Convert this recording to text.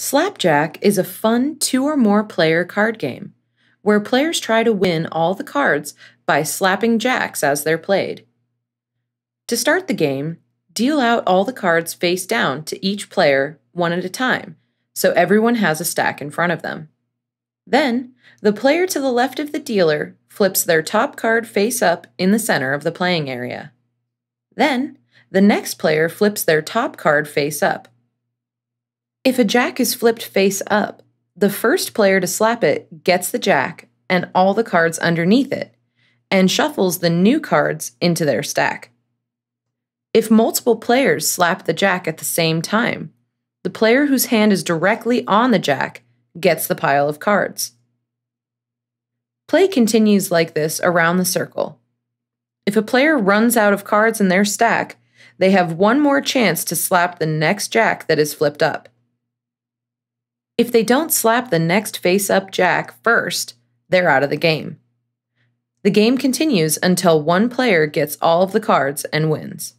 Slapjack is a fun two or more player card game where players try to win all the cards by slapping jacks as they're played. To start the game, deal out all the cards face down to each player one at a time so everyone has a stack in front of them. Then, the player to the left of the dealer flips their top card face up in the center of the playing area. Then, the next player flips their top card face up if a jack is flipped face up, the first player to slap it gets the jack and all the cards underneath it, and shuffles the new cards into their stack. If multiple players slap the jack at the same time, the player whose hand is directly on the jack gets the pile of cards. Play continues like this around the circle. If a player runs out of cards in their stack, they have one more chance to slap the next jack that is flipped up. If they don't slap the next face up jack first, they're out of the game. The game continues until one player gets all of the cards and wins.